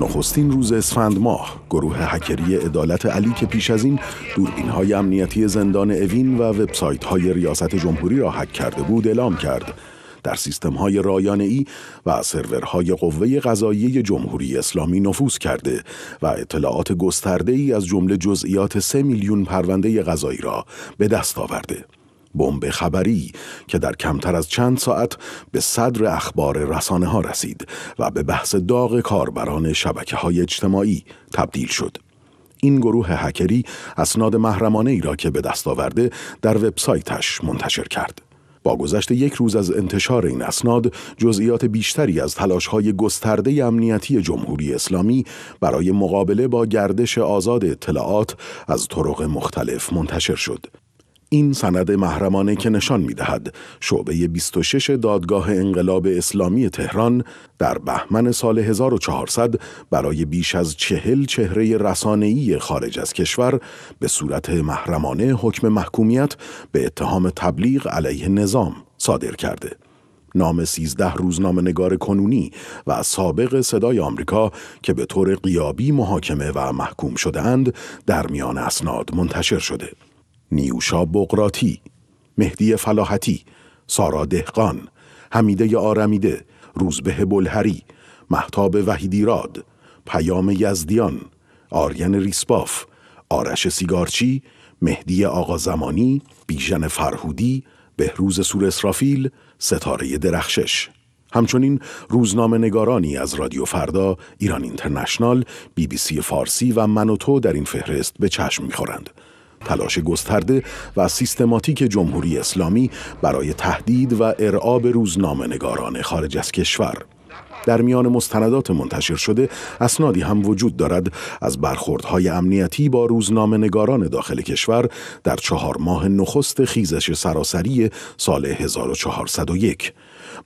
نخستین روز اسفند ماه گروه حکری عدالت علی که پیش از این دوربین های امنیتی زندان اوین و وبسایت های ریاست جمهوری را حک کرده بود اعلام کرد در سیستم های رایانه ای و سرورهای قوه قضایی جمهوری اسلامی نفوذ کرده و اطلاعات گسترده ای از جمله جزئیات سه میلیون پرونده قضایی را به دست آورده بمب خبری که در کمتر از چند ساعت به صدر اخبار رسانه ها رسید و به بحث داغ کاربران شبکه های اجتماعی تبدیل شد. این گروه هکری اسناد محرمانه ای را که به دست آورده در وبسایتش منتشر کرد. با گذشت یک روز از انتشار این اسناد جزئیات بیشتری از تلاش‌های گسترده امنیتی جمهوری اسلامی برای مقابله با گردش آزاد اطلاعات از طرق مختلف منتشر شد این سند محرمانه که نشان می دهد شعبه 26 دادگاه انقلاب اسلامی تهران در بهمن سال 1400 برای بیش از چهل چهره رسانه‌ای خارج از کشور به صورت محرمانه حکم محکومیت به اتهام تبلیغ علیه نظام صادر کرده. نام 13 روزنامه نگار کنونی و سابق صدای آمریکا که به طور قیابی محاکمه و محکوم شدهاند در میان اسناد منتشر شده. نیوشا بقراتی مهدی فلاحتی سارا دهقان حمیده آرمیده روزبه بلهری محتاب وحیدی راد پیام یزدیان آریان ریسباف آرش سیگارچی مهدی آقا زمانی بیژن فرهودی بهروز سور اسرافیل ستاره درخشش همچنین روزنامه نگارانی از رادیو فردا، ایران اینترنشنال، بی بی سی فارسی و تو در این فهرست به چشم میخورند. تلاش گسترده و سیستماتیک جمهوری اسلامی برای تهدید و ارعاب نگاران خارج از کشور در میان مستندات منتشر شده اسنادی هم وجود دارد از برخوردهای امنیتی با روزنامه نگاران داخل کشور در چهار ماه نخست خیزش سراسری سال 1401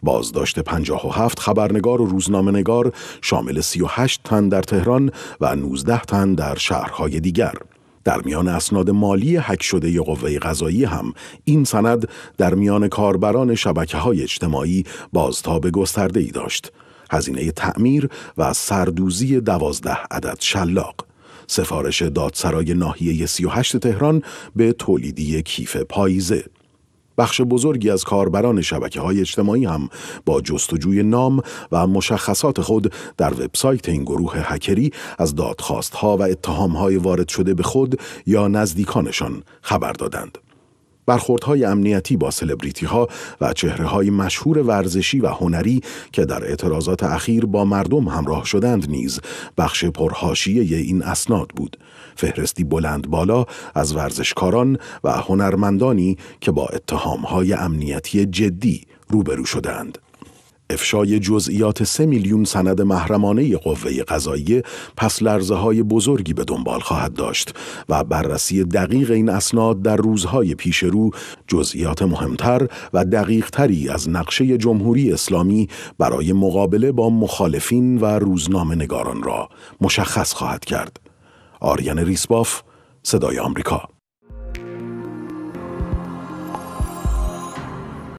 بازداشت 57 خبرنگار و روزنامه نگار شامل 38 تن در تهران و 19 تن در شهرهای دیگر در میان اسناد مالی حک شده قوه قضایی هم این سند در میان کاربران شبکه های اجتماعی بازتاب گسترده ای داشت. هزینه تعمیر و سردوزی دوازده عدد شلاق. سفارش دادسرای ناحیه 38 تهران به تولیدی کیف پاییزه. بخش بزرگی از کاربران شبکه های اجتماعی هم با جستجوی نام و مشخصات خود در وبسایت این گروه هکری از دادخواست ها و اتهام های وارد شده به خود یا نزدیکانشان خبر دادند. برخوردهای امنیتی با سلبریتی ها و چهره های مشهور ورزشی و هنری که در اعتراضات اخیر با مردم همراه شدند نیز بخش پرهاشیه این اسناد بود فهرستی بلند بالا از ورزشکاران و هنرمندانی که با اتهامهای امنیتی جدی روبرو شدند افشای جزئیات سه میلیون سند محرمانه قوه قضایی پس لرزه های بزرگی به دنبال خواهد داشت و بررسی دقیق این اسناد در روزهای پیش رو جزئیات مهمتر و دقیقتری از نقشه جمهوری اسلامی برای مقابله با مخالفین و روزنامه نگاران را مشخص خواهد کرد. آریان ریسباف صدای آمریکا